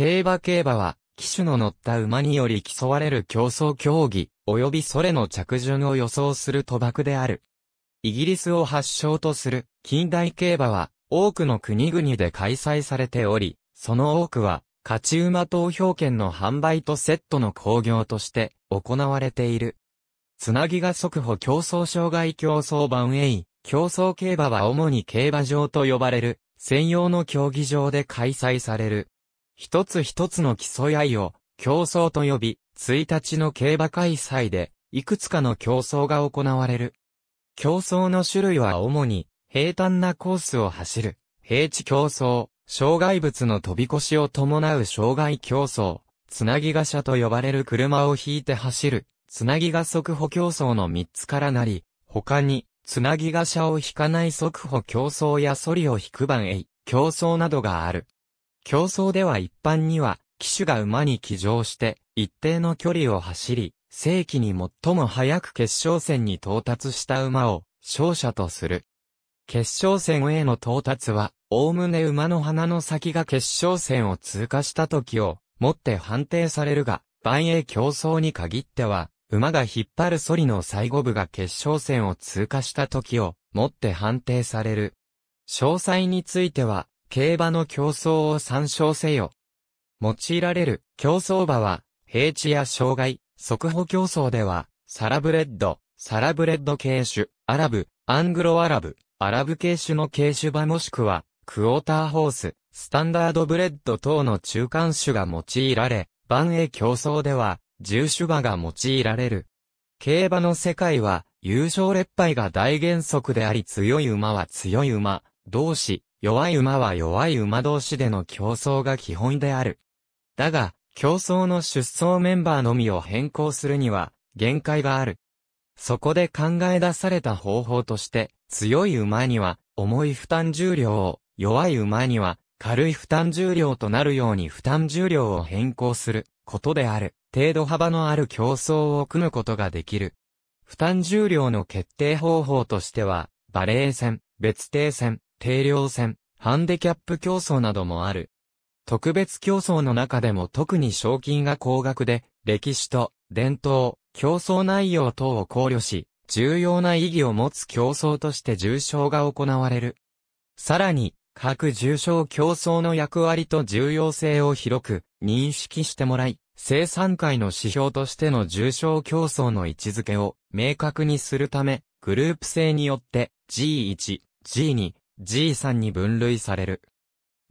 競馬競馬は、騎手の乗った馬により競われる競争競技、及びそれの着順を予想する賭博である。イギリスを発祥とする近代競馬は、多くの国々で開催されており、その多くは、勝ち馬投票権の販売とセットの興行として行われている。つなぎが速歩競争障害競争版 A、競争競馬は主に競馬場と呼ばれる、専用の競技場で開催される。一つ一つの競い合いを競争と呼び、1日の競馬開催で、いくつかの競争が行われる。競争の種類は主に、平坦なコースを走る、平地競争、障害物の飛び越しを伴う障害競争、つなぎ車と呼ばれる車を引いて走る、つなぎが速歩競争の3つからなり、他に、つなぎが車を引かない速歩競争やソリを引く番へ、競争などがある。競争では一般には、騎手が馬に騎乗して、一定の距離を走り、正規に最も早く決勝戦に到達した馬を、勝者とする。決勝戦への到達は、おおむね馬の鼻の先が決勝戦を通過した時を、もって判定されるが、万栄競争に限っては、馬が引っ張るソリの最後部が決勝戦を通過した時を、もって判定される。詳細については、競馬の競争を参照せよ。用いられる競争馬は、平地や障害、速歩競争では、サラブレッド、サラブレッド系種、アラブ、アングロアラブ、アラブ系種の系種馬もしくは、クォーターホース、スタンダードブレッド等の中間種が用いられ、万栄競争では、重種馬が用いられる。競馬の世界は、優勝劣敗が大原則であり強い馬は強い馬、同士、弱い馬は弱い馬同士での競争が基本である。だが、競争の出走メンバーのみを変更するには、限界がある。そこで考え出された方法として、強い馬には重い負担重量を、弱い馬には軽い負担重量となるように負担重量を変更することである。程度幅のある競争を組むことができる。負担重量の決定方法としては、バレー戦、別定戦、定量戦、ハンデキャップ競争などもある。特別競争の中でも特に賞金が高額で、歴史と伝統、競争内容等を考慮し、重要な意義を持つ競争として重賞が行われる。さらに、各重賞競争の役割と重要性を広く認識してもらい、生産会の指標としての重賞競争の位置づけを明確にするため、グループ制によって G1、G2、G3 に分類される。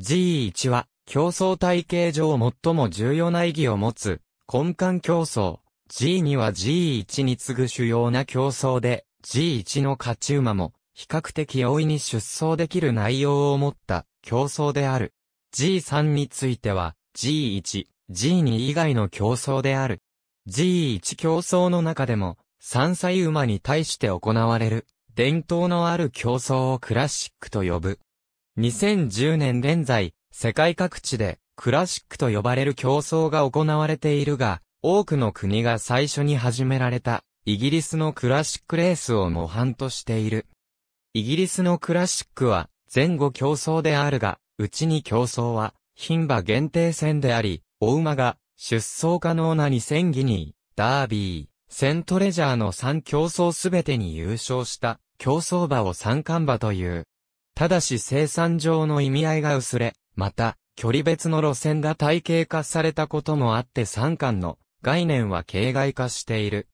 G1 は、競争体系上最も重要な意義を持つ、根幹競争。G2 は G1 に次ぐ主要な競争で、G1 の勝ち馬も、比較的容易に出走できる内容を持った競争である。G3 については G1、G2 以外の競争である。G1 競争の中でも3歳馬に対して行われる伝統のある競争をクラシックと呼ぶ。2010年現在、世界各地でクラシックと呼ばれる競争が行われているが、多くの国が最初に始められたイギリスのクラシックレースを模範としている。イギリスのクラシックは前後競争であるが、うちに競争は牝馬限定戦であり、お馬が出走可能な2000ギニー、ダービー、セントレジャーの3競争すべてに優勝した競争馬を三冠馬という。ただし生産上の意味合いが薄れ、また、距離別の路線が体系化されたこともあって三冠の概念は形骸化している。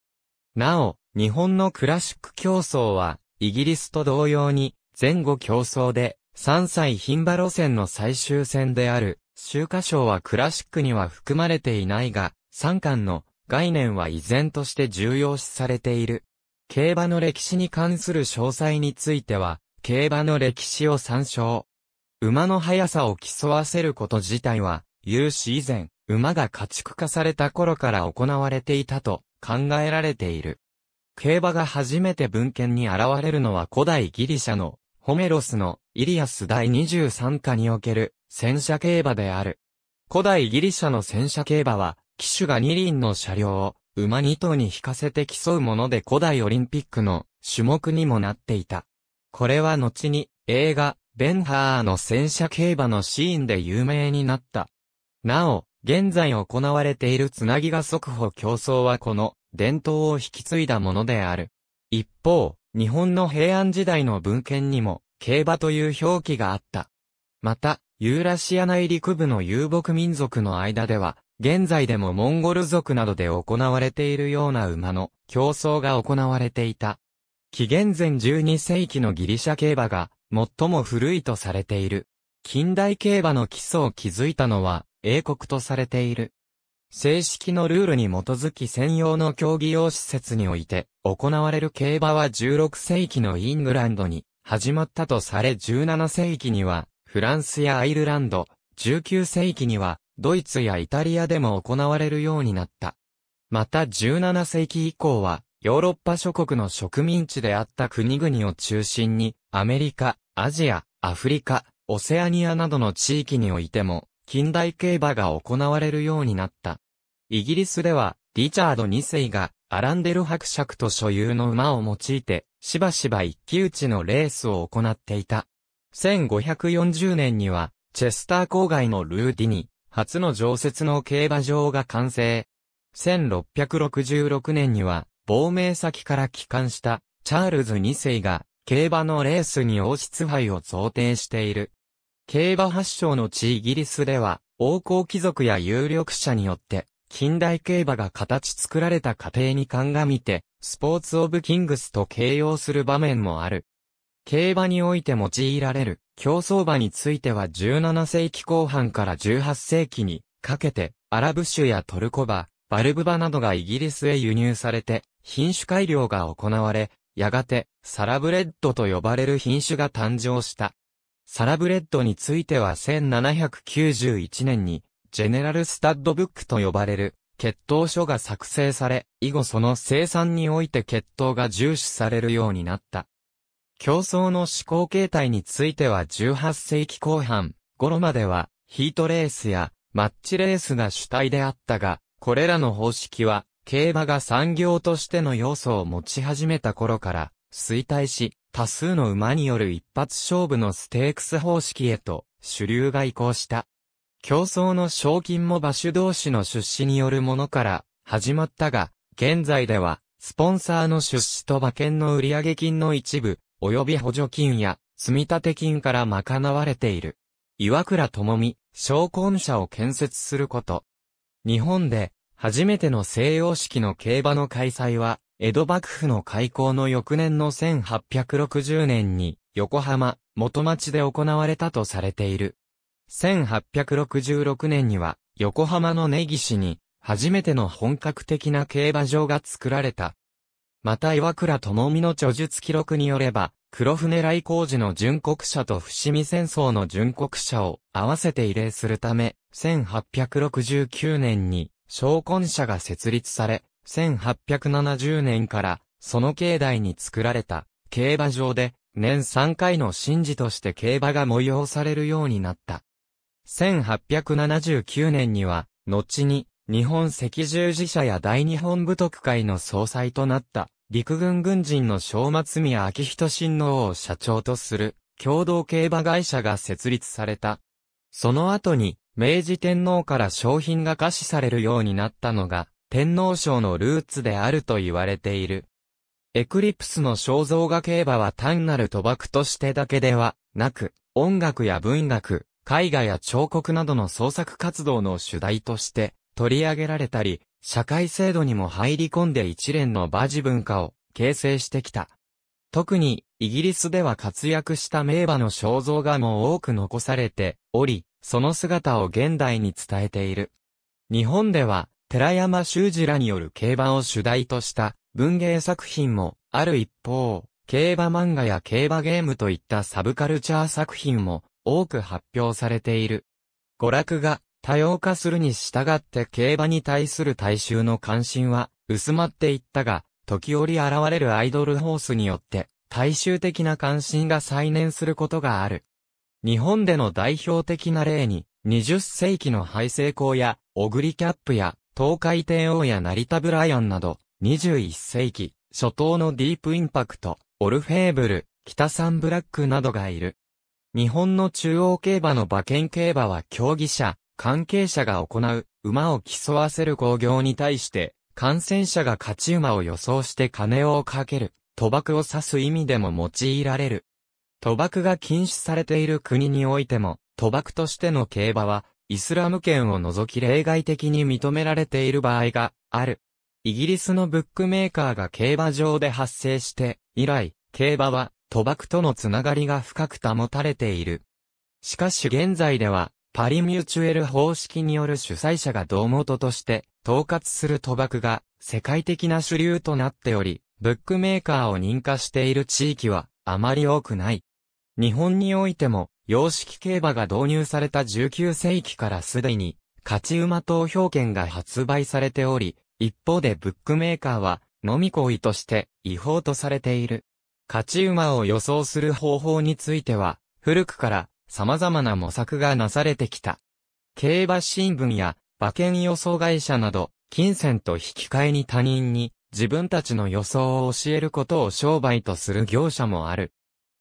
なお、日本のクラシック競争は、イギリスと同様に、前後競争で、三歳牝馬路線の最終戦である、秋華賞はクラシックには含まれていないが、三冠の概念は依然として重要視されている。競馬の歴史に関する詳細については、競馬の歴史を参照。馬の速さを競わせること自体は、有史以前、馬が家畜化された頃から行われていたと考えられている。競馬が初めて文献に現れるのは古代ギリシャのホメロスのイリアス第23課における戦車競馬である。古代ギリシャの戦車競馬は、騎手が二輪の車両を馬2頭に引かせて競うもので古代オリンピックの種目にもなっていた。これは後に映画、ベンハーの戦車競馬のシーンで有名になった。なお、現在行われているつなぎが速歩競争はこの伝統を引き継いだものである。一方、日本の平安時代の文献にも競馬という表記があった。また、ユーラシア内陸部の遊牧民族の間では、現在でもモンゴル族などで行われているような馬の競争が行われていた。紀元前12世紀のギリシャ競馬が最も古いとされている。近代競馬の基礎を築いたのは英国とされている。正式のルールに基づき専用の競技用施設において行われる競馬は16世紀のイングランドに始まったとされ17世紀にはフランスやアイルランド、19世紀にはドイツやイタリアでも行われるようになった。また17世紀以降は、ヨーロッパ諸国の植民地であった国々を中心に、アメリカ、アジア、アフリカ、オセアニアなどの地域においても、近代競馬が行われるようになった。イギリスでは、リチャード2世が、アランデル伯爵と所有の馬を用いて、しばしば一騎打ちのレースを行っていた。1540年には、チェスター郊外のルーディに、初の常設の競馬場が完成。1666年には、亡命先から帰還したチャールズ2世が競馬のレースに王室杯を贈呈している。競馬発祥の地イギリスでは、王侯貴族や有力者によって、近代競馬が形作られた過程に鑑みて、スポーツオブキングスと形容する場面もある。競馬において用いられる競走馬については17世紀後半から18世紀にかけてアラブ種やトルコ馬、バルブ馬などがイギリスへ輸入されて品種改良が行われ、やがてサラブレッドと呼ばれる品種が誕生した。サラブレッドについては1791年にジェネラルスタッドブックと呼ばれる血統書が作成され、以後その生産において血統が重視されるようになった。競争の思考形態については18世紀後半頃まではヒートレースやマッチレースが主体であったが、これらの方式は競馬が産業としての要素を持ち始めた頃から衰退し、多数の馬による一発勝負のステークス方式へと主流が移行した。競争の賞金も馬主同士の出資によるものから始まったが、現在では、スポンサーの出資と馬券の売上金の一部、及び補助金や積立金から賄われている。岩倉智美、商工者を建設すること。日本で、初めての西洋式の競馬の開催は、江戸幕府の開港の翌年の1860年に、横浜、元町で行われたとされている。1866年には、横浜の根岸に、初めての本格的な競馬場が作られた。また岩倉智美の著述記録によれば、黒船来工事の殉国者と伏見戦争の殉国者を合わせて慰霊するため、1869年に、昇魂者が設立され、1870年から、その境内に作られた、競馬場で、年3回の神事として競馬が催されるようになった。1879年には、後に、日本赤十字社や大日本部徳会の総裁となった、陸軍軍人の正松宮明仁親王を社長とする共同競馬会社が設立された。その後に、明治天皇から商品が可視されるようになったのが、天皇賞のルーツであると言われている。エクリプスの肖像画競馬は単なる賭博としてだけではなく、音楽や文学、絵画や彫刻などの創作活動の主題として取り上げられたり、社会制度にも入り込んで一連のバジ文化を形成してきた。特に、イギリスでは活躍した名馬の肖像画も多く残されており、その姿を現代に伝えている。日本では、寺山修司らによる競馬を主題とした文芸作品もある一方、競馬漫画や競馬ゲームといったサブカルチャー作品も多く発表されている。娯楽が多様化するに従って競馬に対する大衆の関心は薄まっていったが、時折現れるアイドルホースによって、大衆的な関心が再燃することがある。日本での代表的な例に、20世紀の敗成功や、オグリキャップや、東海帝王や成田ブライアンなど、21世紀、初頭のディープインパクト、オルフェーブル、北サンブラックなどがいる。日本の中央競馬の馬券競馬は競技者、関係者が行う馬を競わせる興行に対して、感染者が勝ち馬を予想して金をかける、賭博を指す意味でも用いられる。賭博が禁止されている国においても、賭博としての競馬は、イスラム圏を除き例外的に認められている場合がある。イギリスのブックメーカーが競馬場で発生して、以来、競馬は賭博とのつながりが深く保たれている。しかし現在では、パリミューチュエル方式による主催者が胴元として統括する賭博が世界的な主流となっており、ブックメーカーを認可している地域はあまり多くない。日本においても、洋式競馬が導入された19世紀からすでに、勝ち馬投票券が発売されており、一方でブックメーカーは、飲み行為として違法とされている。勝ち馬を予想する方法については、古くから様々な模索がなされてきた。競馬新聞や馬券予想会社など、金銭と引き換えに他人に自分たちの予想を教えることを商売とする業者もある。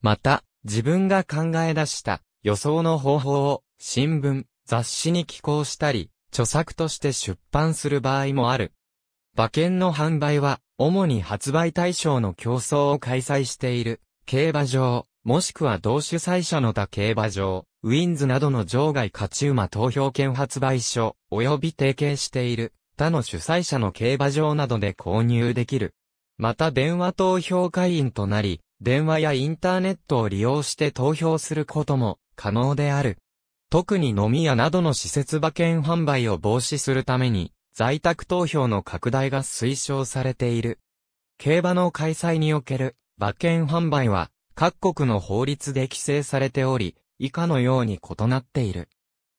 また、自分が考え出した予想の方法を新聞、雑誌に寄稿したり、著作として出版する場合もある。馬券の販売は、主に発売対象の競争を開催している、競馬場、もしくは同主催者の他競馬場、ウィンズなどの場外勝ち馬投票券発売所、及び提携している、他の主催者の競馬場などで購入できる。また電話投票会員となり、電話やインターネットを利用して投票することも可能である。特に飲み屋などの施設馬券販売を防止するために、在宅投票の拡大が推奨されている。競馬の開催における馬券販売は、各国の法律で規制されており、以下のように異なっている。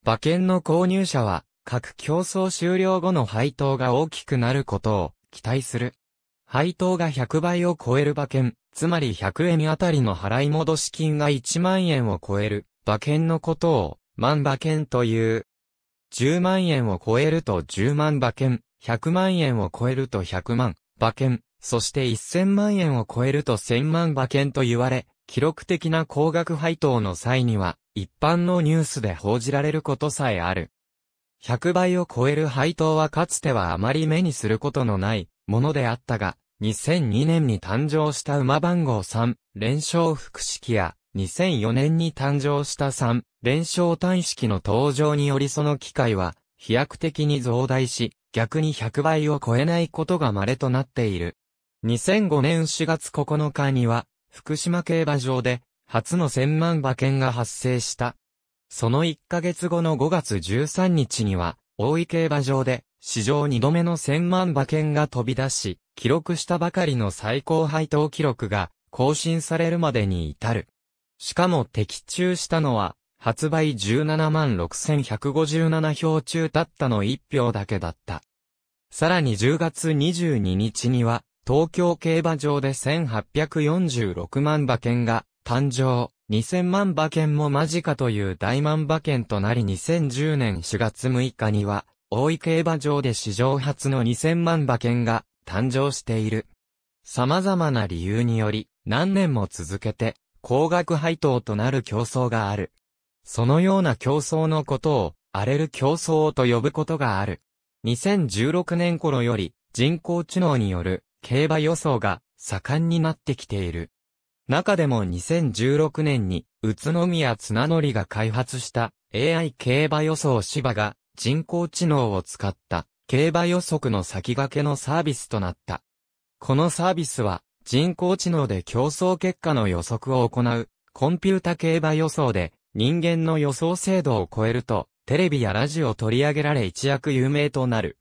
馬券の購入者は、各競争終了後の配当が大きくなることを期待する。配当が100倍を超える馬券、つまり100円あたりの払い戻し金が1万円を超える馬券のことを万馬券という。10万円を超えると10万馬券、100万円を超えると100万馬券、そして1000万円を超えると1000万馬券と言われ、記録的な高額配当の際には、一般のニュースで報じられることさえある。100倍を超える配当はかつてはあまり目にすることのないものであったが、2002年に誕生した馬番号3連勝複式や、2004年に誕生した3連勝単式の登場によりその機会は飛躍的に増大し、逆に100倍を超えないことが稀となっている。2005年4月9日には、福島競馬場で、初の千万馬券が発生した。その1ヶ月後の5月13日には、大井競馬場で、史上2度目の千万馬券が飛び出し、記録したばかりの最高配当記録が、更新されるまでに至る。しかも的中したのは、発売17万6157票中たったの1票だけだった。さらに10月22日には、東京競馬場で1846万馬券が誕生、2000万馬券も間近という大万馬券となり2010年4月6日には、大井競馬場で史上初の2000万馬券が誕生している。様々な理由により、何年も続けて、高額配当となる競争がある。そのような競争のことを、荒れる競争と呼ぶことがある。2016年頃より、人工知能による競馬予想が盛んになってきている。中でも2016年に宇都宮綱則が開発した AI 競馬予想芝が人工知能を使った競馬予測の先駆けのサービスとなった。このサービスは人工知能で競争結果の予測を行うコンピュータ競馬予想で人間の予想精度を超えるとテレビやラジオ取り上げられ一躍有名となる。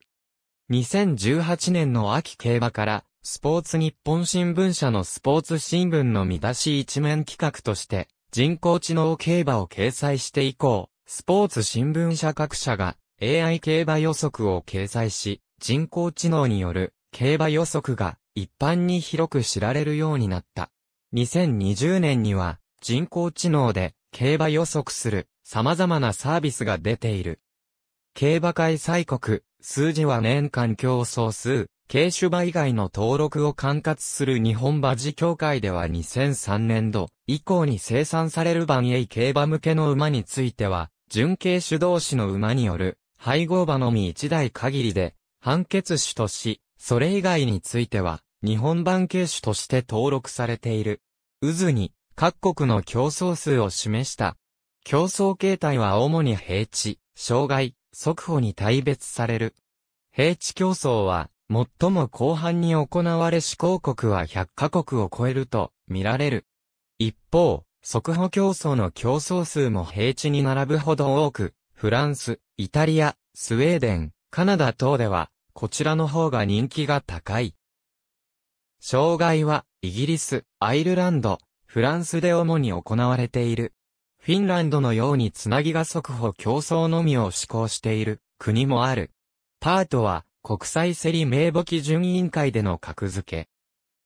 2018年の秋競馬からスポーツ日本新聞社のスポーツ新聞の見出し一面企画として、人工知能競馬を掲載して以降、スポーツ新聞社各社が AI 競馬予測を掲載し、人工知能による競馬予測が一般に広く知られるようになった。2020年には人工知能で競馬予測する様々なサービスが出ている。競馬開催国、数字は年間競争数、軽種馬以外の登録を管轄する日本馬事協会では2003年度以降に生産される万栄競馬向けの馬については、準軽種同士の馬による配合馬のみ一台限りで判決種とし、それ以外については日本版軽種として登録されている。渦に各国の競争数を示した。競争形態は主に平地、障害、速歩に大別される。平地競争は最も後半に行われ思考国は100カ国を超えると見られる。一方、速歩競争の競争数も平地に並ぶほど多く、フランス、イタリア、スウェーデン、カナダ等では、こちらの方が人気が高い。障害は、イギリス、アイルランド、フランスで主に行われている。フィンランドのようにつなぎが速歩競争のみを施行している国もある。パートは国際競り名簿基準委員会での格付け。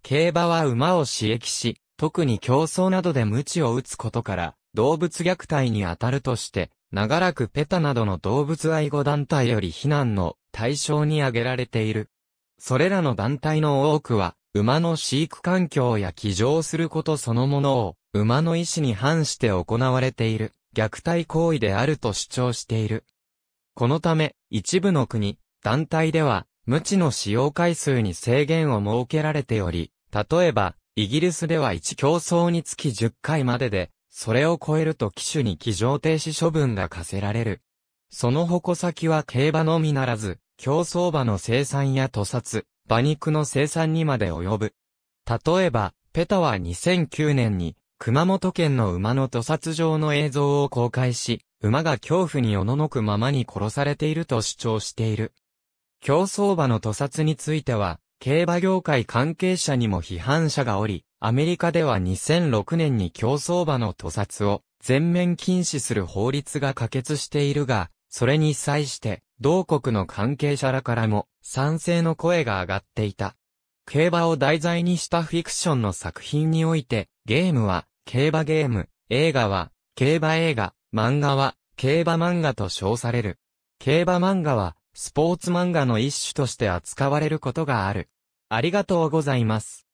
競馬は馬を刺激し、特に競争などで鞭を打つことから、動物虐待に当たるとして、長らくペタなどの動物愛護団体より非難の対象に挙げられている。それらの団体の多くは、馬の飼育環境や騎乗することそのものを、馬の意思に反して行われている、虐待行為であると主張している。このため、一部の国、団体では、無知の使用回数に制限を設けられており、例えば、イギリスでは1競争につき10回までで、それを超えると機種に騎乗停止処分が課せられる。その矛先は競馬のみならず、競争馬の生産や屠殺、馬肉の生産にまで及ぶ。例えば、ペタは2009年に、熊本県の馬の屠殺場の映像を公開し、馬が恐怖におののくままに殺されていると主張している。競走馬の屠殺については、競馬業界関係者にも批判者がおり、アメリカでは2006年に競走馬の屠殺を全面禁止する法律が可決しているが、それに際して、同国の関係者らからも賛成の声が上がっていた。競馬を題材にしたフィクションの作品において、ゲームは競馬ゲーム、映画は競馬映画、漫画は競馬漫画と称される。競馬漫画はスポーツ漫画の一種として扱われることがある。ありがとうございます。